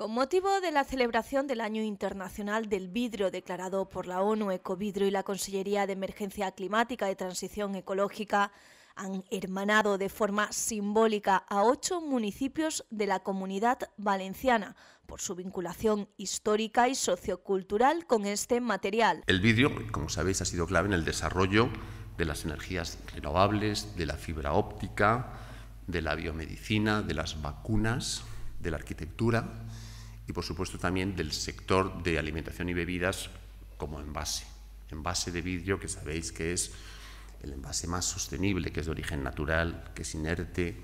Con motivo de la celebración del Año Internacional del Vidrio declarado por la ONU, Ecovidrio y la Consellería de Emergencia Climática y Transición Ecológica han hermanado de forma simbólica a ocho municipios de la comunidad valenciana por su vinculación histórica y sociocultural con este material. El vidrio, como sabéis, ha sido clave en el desarrollo de las energías renovables, de la fibra óptica, de la biomedicina, de las vacunas, de la arquitectura y, por supuesto, también del sector de alimentación y bebidas como envase. Envase de vidrio, que sabéis que es el envase más sostenible, que es de origen natural, que es inerte,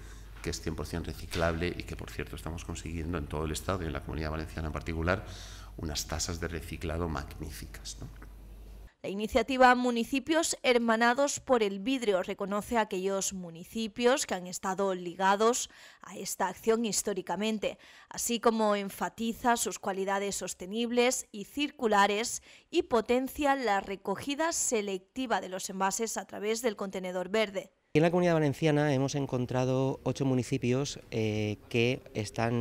que es 100% reciclable y que, por cierto, estamos consiguiendo en todo el Estado y en la Comunidad Valenciana en particular unas tasas de reciclado magníficas. La iniciativa Municipios Hermanados por el Vidrio reconoce a aquellos municipios que han estado ligados a esta acción históricamente, así como enfatiza sus cualidades sostenibles y circulares y potencia la recogida selectiva de los envases a través del contenedor verde. en la Comunidad Valenciana hemos encontrado ocho municipios eh, que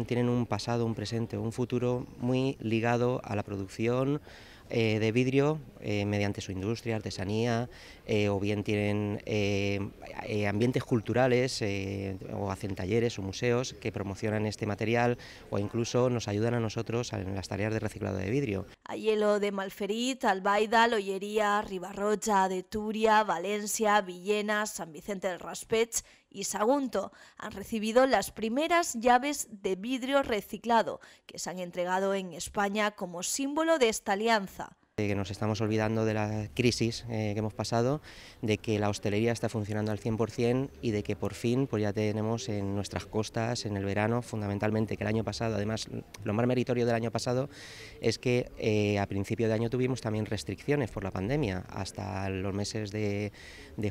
tienen un pasado, un presente, un futuro muy ligado a la producción, eh, de vidrio eh, mediante su industria, artesanía, eh, o bien tienen ambientes culturales, o hacen talleres o museos que promocionan este material, o incluso nos ayudan a nosotros en las tareas de reciclado de vidrio. hay hielo de Malferit, Albaida, Loyería, Ribarrocha, de Turia, Valencia, Villena, San Vicente del Raspech y Sagunto han recibido las primeras llaves de vidrio reciclado que se han entregado en España como símbolo de esta alianza que nos estamos olvidando de la crisis eh, que hemos pasado, de que la hostelería está funcionando al 100% y de que por fin pues ya tenemos en nuestras costas, en el verano, fundamentalmente, que el año pasado, además, lo más meritorio del año pasado es que eh, a principio de año tuvimos también restricciones por la pandemia. Hasta los meses de,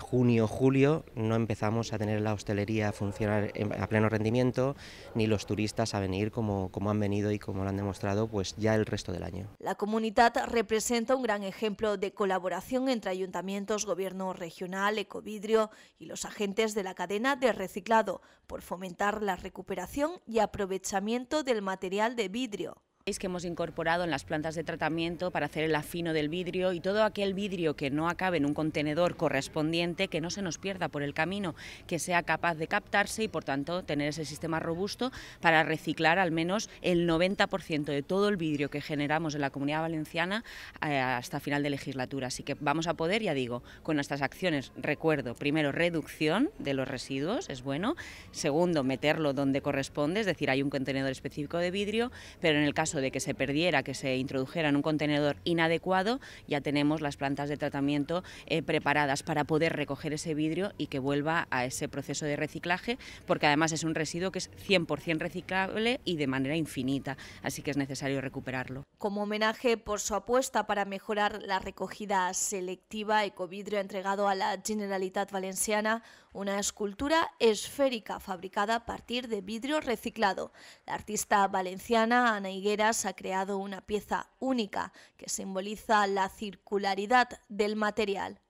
junio, julio, no empezamos a tener la hostelería a funcionar a pleno rendimiento, ni los turistas a venir como, como han venido y como lo han demostrado pues ya el resto del año. La comunidad representa presenta un gran ejemplo de colaboración entre ayuntamientos, gobierno regional, ecovidrio y los agentes de la cadena de reciclado por fomentar la recuperación y aprovechamiento del material de vidrio. Es que hemos incorporado en las plantas de tratamiento para hacer el afino del vidrio y todo aquel vidrio que no acabe en un contenedor correspondiente, que no se nos pierda por el camino, que sea capaz de captarse y por tanto tener ese sistema robusto para reciclar al menos el 90% de todo el vidrio que generamos en la comunidad valenciana eh, hasta final de legislatura. Así que vamos a poder, ya digo, con estas acciones, recuerdo, primero reducción de los residuos, es bueno, segundo meterlo donde corresponde, es decir, hay un contenedor específico de vidrio, pero en el caso de que se perdiera, que se introdujera en un contenedor inadecuado, ya tenemos las plantas de tratamiento eh, preparadas para poder recoger ese vidrio y que vuelva a ese proceso de reciclaje, porque además es un residuo que es 100% reciclable y de manera infinita, así que es necesario recuperarlo. Como homenaje por su apuesta para mejorar la recogida selectiva, Ecovidrio ha entregado a la Generalitat Valenciana una escultura esférica fabricada a partir de vidrio reciclado. La artista valenciana Ana Higuera ha creado una pieza única que simboliza la circularidad del material.